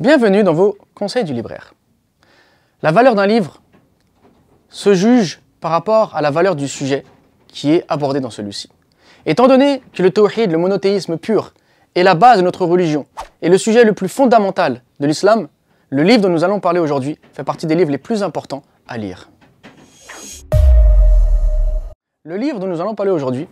Bienvenue dans vos conseils du libraire. La valeur d'un livre se juge par rapport à la valeur du sujet qui est abordé dans celui-ci. Étant donné que le tawhid, le monothéisme pur, est la base de notre religion et le sujet le plus fondamental de l'islam, le livre dont nous allons parler aujourd'hui fait partie des livres les plus importants à lire. Le livre dont nous allons parler aujourd'hui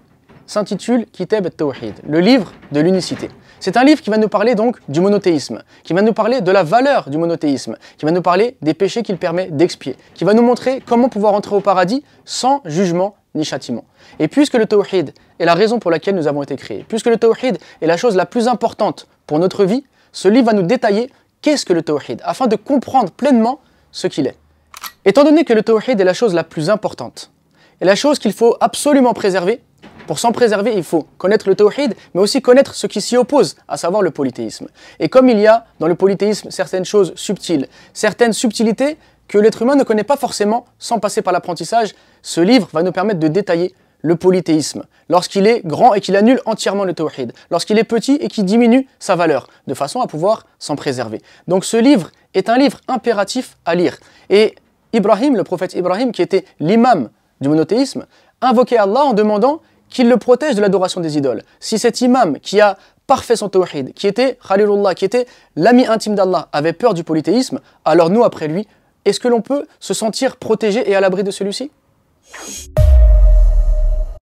s'intitule Kitab al-Tawhid, le livre de l'unicité. C'est un livre qui va nous parler donc du monothéisme, qui va nous parler de la valeur du monothéisme, qui va nous parler des péchés qu'il permet d'expier, qui va nous montrer comment pouvoir entrer au paradis sans jugement ni châtiment. Et puisque le tawhid est la raison pour laquelle nous avons été créés, puisque le tawhid est la chose la plus importante pour notre vie, ce livre va nous détailler qu'est-ce que le tawhid, afin de comprendre pleinement ce qu'il est. Étant donné que le tawhid est la chose la plus importante, et la chose qu'il faut absolument préserver, pour s'en préserver, il faut connaître le tawhid, mais aussi connaître ce qui s'y oppose, à savoir le polythéisme. Et comme il y a dans le polythéisme certaines choses subtiles, certaines subtilités que l'être humain ne connaît pas forcément sans passer par l'apprentissage, ce livre va nous permettre de détailler le polythéisme, lorsqu'il est grand et qu'il annule entièrement le tawhid, lorsqu'il est petit et qu'il diminue sa valeur, de façon à pouvoir s'en préserver. Donc ce livre est un livre impératif à lire. Et Ibrahim, le prophète Ibrahim, qui était l'imam du monothéisme, invoquait Allah en demandant qu'il le protège de l'adoration des idoles. Si cet imam qui a parfait son tawhid, qui était Khalilullah, qui était l'ami intime d'Allah, avait peur du polythéisme, alors nous, après lui, est-ce que l'on peut se sentir protégé et à l'abri de celui-ci